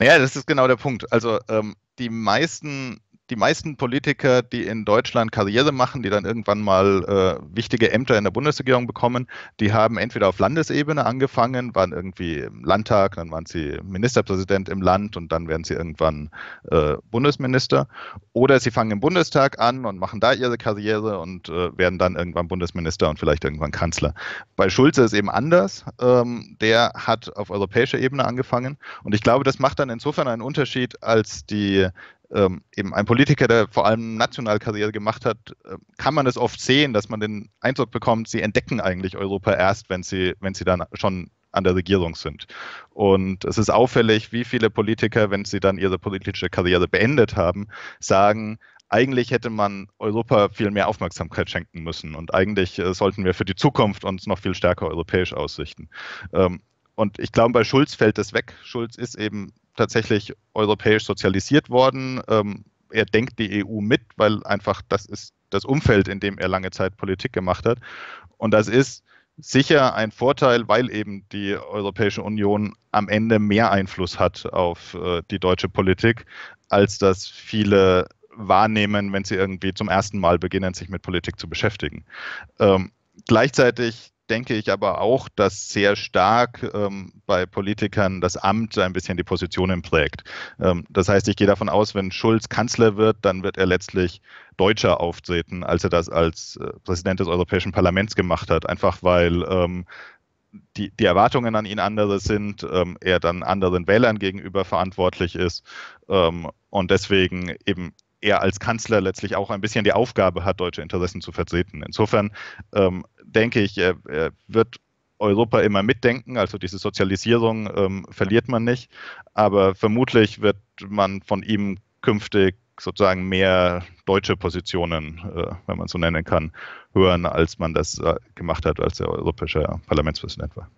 Naja, das ist genau der Punkt. Also ähm, die meisten die meisten Politiker, die in Deutschland Karriere machen, die dann irgendwann mal äh, wichtige Ämter in der Bundesregierung bekommen, die haben entweder auf Landesebene angefangen, waren irgendwie im Landtag, dann waren sie Ministerpräsident im Land und dann werden sie irgendwann äh, Bundesminister. Oder sie fangen im Bundestag an und machen da ihre Karriere und äh, werden dann irgendwann Bundesminister und vielleicht irgendwann Kanzler. Bei Schulze ist eben anders. Ähm, der hat auf europäischer Ebene angefangen und ich glaube, das macht dann insofern einen Unterschied, als die ähm, eben ein Politiker, der vor allem national Karriere gemacht hat, äh, kann man es oft sehen, dass man den Eindruck bekommt, sie entdecken eigentlich Europa erst, wenn sie, wenn sie dann schon an der Regierung sind. Und es ist auffällig, wie viele Politiker, wenn sie dann ihre politische Karriere beendet haben, sagen, eigentlich hätte man Europa viel mehr Aufmerksamkeit schenken müssen und eigentlich äh, sollten wir für die Zukunft uns noch viel stärker europäisch ausrichten. Ähm, und ich glaube, bei Schulz fällt das weg. Schulz ist eben tatsächlich europäisch sozialisiert worden. Ähm, er denkt die EU mit, weil einfach das ist das Umfeld, in dem er lange Zeit Politik gemacht hat. Und das ist sicher ein Vorteil, weil eben die Europäische Union am Ende mehr Einfluss hat auf äh, die deutsche Politik, als das viele wahrnehmen, wenn sie irgendwie zum ersten Mal beginnen, sich mit Politik zu beschäftigen. Ähm, gleichzeitig denke ich aber auch, dass sehr stark ähm, bei Politikern das Amt ein bisschen die Positionen prägt. Ähm, das heißt, ich gehe davon aus, wenn Schulz Kanzler wird, dann wird er letztlich deutscher auftreten, als er das als äh, Präsident des Europäischen Parlaments gemacht hat. Einfach weil ähm, die, die, Erwartungen an ihn andere sind, ähm, er dann anderen Wählern gegenüber verantwortlich ist ähm, und deswegen eben er als Kanzler letztlich auch ein bisschen die Aufgabe hat, deutsche Interessen zu vertreten. Insofern ähm, denke ich, wird Europa immer mitdenken. Also diese Sozialisierung ähm, verliert man nicht. Aber vermutlich wird man von ihm künftig sozusagen mehr deutsche Positionen, äh, wenn man so nennen kann, hören, als man das äh, gemacht hat, als er europäischer Parlamentspräsident war.